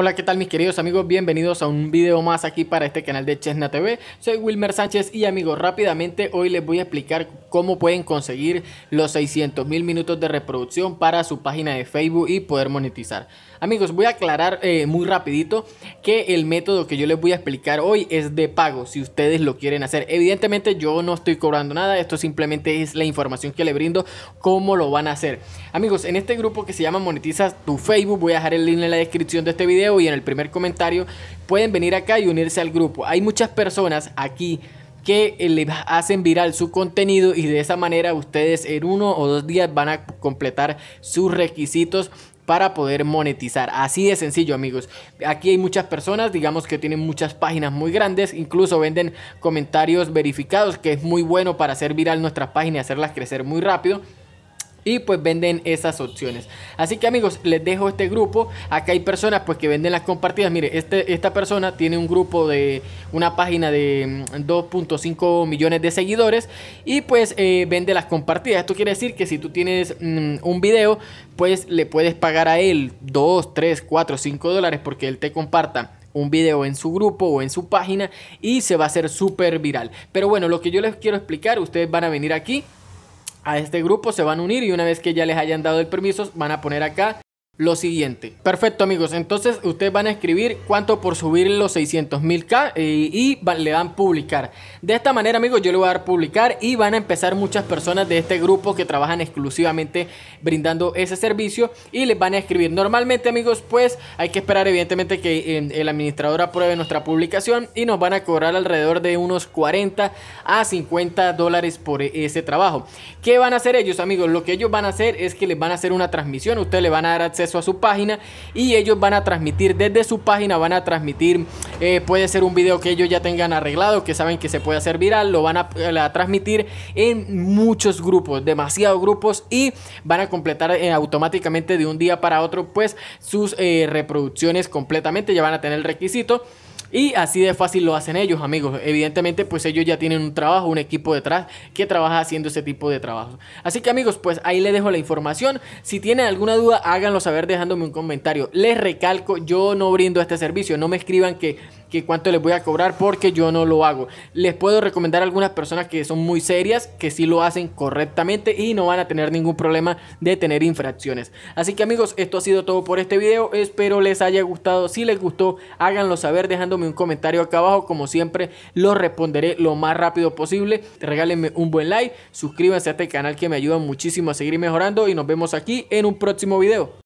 Hola, ¿qué tal mis queridos amigos? Bienvenidos a un video más aquí para este canal de Chesna TV. Soy Wilmer Sánchez y amigos, rápidamente hoy les voy a explicar cómo pueden conseguir los 600 mil minutos de reproducción para su página de Facebook y poder monetizar. Amigos, voy a aclarar eh, muy rapidito que el método que yo les voy a explicar hoy es de pago, si ustedes lo quieren hacer. Evidentemente yo no estoy cobrando nada, esto simplemente es la información que les brindo, cómo lo van a hacer. Amigos, en este grupo que se llama Monetiza tu Facebook, voy a dejar el link en la descripción de este video y en el primer comentario, pueden venir acá y unirse al grupo. Hay muchas personas aquí que eh, le hacen viral su contenido y de esa manera ustedes en uno o dos días van a completar sus requisitos para poder monetizar. Así de sencillo, amigos. Aquí hay muchas personas, digamos que tienen muchas páginas muy grandes, incluso venden comentarios verificados, que es muy bueno para hacer viral nuestras páginas y hacerlas crecer muy rápido y pues venden esas opciones. Así que amigos, les dejo este grupo. Acá hay personas pues que venden las compartidas. Mire, este, esta persona tiene un grupo de una página de 2.5 mm, millones de seguidores y pues eh, vende las compartidas. Esto quiere decir que si tú tienes mm, un video, pues le puedes pagar a él 2, 3, 4, 5 dólares porque él te comparta un video en su grupo o en su página y se va a hacer súper viral. Pero bueno, lo que yo les quiero explicar, ustedes van a venir aquí a este grupo se van a unir y una vez que ya les hayan dado el permiso van a poner acá lo siguiente. Perfecto amigos, entonces ustedes van a escribir cuánto por subir los 600 mil K eh, y Le van a publicar. De esta manera amigos yo le voy a dar publicar y van a empezar muchas personas de este grupo que trabajan exclusivamente brindando ese servicio y les van a escribir. Normalmente amigos pues hay que esperar evidentemente que eh, el administrador apruebe nuestra publicación y nos van a cobrar alrededor de unos 40 a 50 dólares por e, ese trabajo. ¿Qué van a hacer ellos amigos? Lo que ellos van a hacer es que les van a hacer una transmisión, ustedes le van a dar acceso a su página y ellos van a transmitir desde su página, van a transmitir, eh, puede ser un video que ellos ya tengan arreglado, que saben que se puede hacer viral, lo van a, transmitir en muchos grupos, demasiados grupos y van a completar eh, automáticamente de un día para otro pues sus eh, reproducciones completamente, ya van a tener el requisito. Y así de fácil lo hacen ellos, amigos. Evidentemente, pues ellos ya tienen un trabajo, un equipo detrás que trabaja haciendo ese tipo de trabajo Así que amigos, pues ahí les dejo la información. Si tienen alguna duda, háganlo saber dejándome un comentario. Les recalco, yo no brindo este servicio. No me escriban que que cuánto les voy a cobrar porque yo no lo hago. Les puedo recomendar a algunas personas que son muy serias, que sí lo hacen correctamente y no van a tener ningún problema de tener infracciones. Así que amigos, esto ha sido todo por este video. Espero les haya gustado. Si les gustó, háganlo saber dejándome un comentario acá abajo. Como siempre, lo responderé lo más rápido posible. Regálenme un buen like, suscríbanse a este canal que me ayuda muchísimo a seguir mejorando y nos vemos aquí en un próximo video.